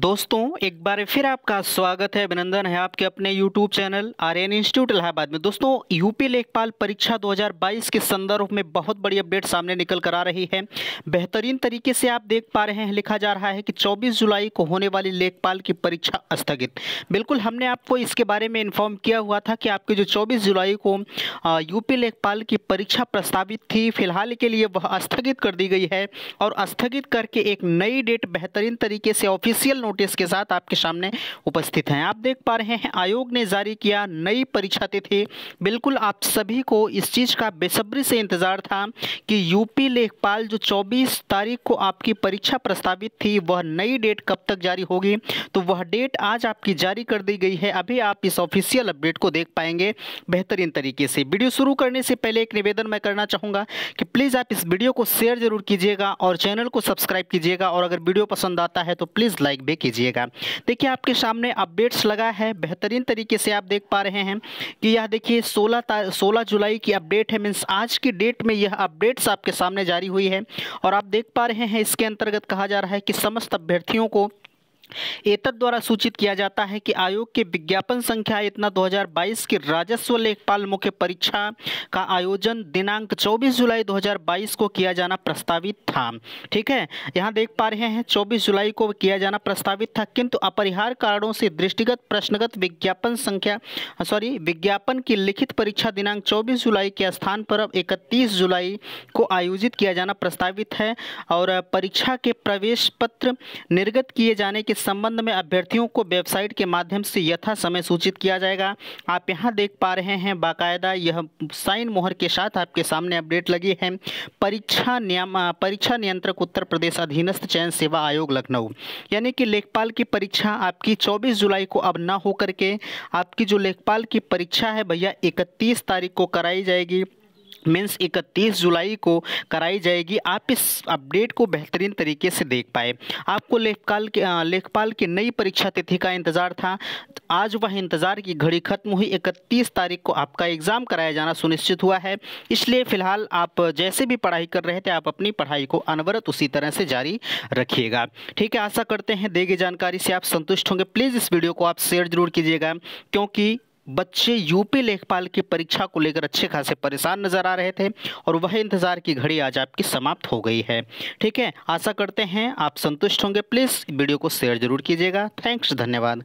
दोस्तों एक बार फिर आपका स्वागत है अभिनंदन है आपके अपने YouTube channel Aryan institute Allahabad में दोस्तों यूपी लेखपाल परीक्षा 2022 के संदर्भ में बहुत बड़ी अपडेट सामने निकल कर आ रही है बेहतरीन तरीके से आप देख पा रहे हैं लिखा जा रहा है कि 24 जुलाई को होने वाली लेखपाल की परीक्षा स्थगित बिल्कुल हमने आपको इसके बारे में इन्फॉर्म किया हुआ था कि आपकी जो चौबीस जुलाई को यूपी लेखपाल की परीक्षा प्रस्तावित थी फिलहाल के लिए वह स्थगित कर दी गई है और स्थगित करके एक नई डेट बेहतरीन तरीके से ऑफिशियल नोटिस के साथ आपके सामने उपस्थित हैं आप देख पा रहे हैं आयोग ने जारी किया नई परीक्षा तिथि बिल्कुल आप सभी को इस चीज़ का बेसब्री से इंतज़ार था कि यूपी लेखपाल जो 24 तारीख को आपकी परीक्षा प्रस्तावित थी वह नई डेट कब तक जारी होगी तो वह डेट आज आपकी जारी कर दी गई है अभी आप इस ऑफिशियल अपडेट को देख पाएंगे बेहतरीन तरीके से वीडियो शुरू करने से पहले एक निवेदन मैं करना चाहूँगा कि प्लीज़ आप इस वीडियो को शेयर जरूर कीजिएगा और चैनल को सब्सक्राइब कीजिएगा और अगर वीडियो पसंद आता है तो प्लीज़ लाइक भी कीजिएगा देखिए आपके सामने अपडेट्स लगा है बेहतरीन तरीके से आप देख पा रहे हैं कि यह देखिए सोलह सोलह जुलाई की अपडेट है मीन्स आज की डेट में यह अपडेट्स आपके सामने जारी हुई है और आप देख पा रहे हैं इसके अंतर्गत कहा जा रहा है कि समस्त अभ्यर्थियों को एतद द्वारा सूचित किया जाता है कि आयोग के विज्ञापन संख्या इतना 2022 की राजस्व लेखपाल मुख्य परीक्षा का आयोजन दिनांक 24 जुलाई 2022 को किया जाना प्रस्तावित था ठीक है यहाँ देख पा रहे हैं 24 जुलाई को किया जाना प्रस्तावित था किंतु अपरिहार कारणों से दृष्टिगत प्रश्नगत विज्ञापन संख्या सॉरी विज्ञापन की लिखित परीक्षा दिनांक चौबीस जुलाई के स्थान पर अब इकतीस जुलाई को आयोजित किया जाना प्रस्तावित है और परीक्षा के प्रवेश पत्र निर्गत किए जाने के संबंध में अभ्यर्थियों को वेबसाइट के माध्यम से यथा समय सूचित किया जाएगा आप यहाँ देख पा रहे हैं बाकायदा यह साइन मोहर के साथ आपके सामने अपडेट लगी है परीक्षा नियम परीक्षा नियंत्रक उत्तर प्रदेश अधीनस्थ चयन सेवा आयोग लखनऊ यानी कि लेखपाल की परीक्षा आपकी 24 जुलाई को अब ना होकर के आपकी जो लेखपाल की परीक्षा है भैया इकतीस तारीख को कराई जाएगी मीन्स 31 जुलाई को कराई जाएगी आप इस अपडेट को बेहतरीन तरीके से देख पाए आपको लेखपाल के लेखपाल की नई परीक्षा तिथि का इंतज़ार था आज वह इंतज़ार की घड़ी खत्म हुई 31 तारीख को आपका एग्ज़ाम कराया जाना सुनिश्चित हुआ है इसलिए फ़िलहाल आप जैसे भी पढ़ाई कर रहे थे आप अपनी पढ़ाई को अनवरत उसी तरह से जारी रखिएगा ठीक है आशा करते हैं देगी जानकारी से आप संतुष्ट होंगे प्लीज़ इस वीडियो को आप शेयर ज़रूर कीजिएगा क्योंकि बच्चे यूपी लेखपाल की परीक्षा को लेकर अच्छे खासे परेशान नजर आ रहे थे और वह इंतजार की घड़ी आज आपकी समाप्त हो गई है ठीक है आशा करते हैं आप संतुष्ट होंगे प्लीज़ वीडियो को शेयर जरूर कीजिएगा थैंक्स धन्यवाद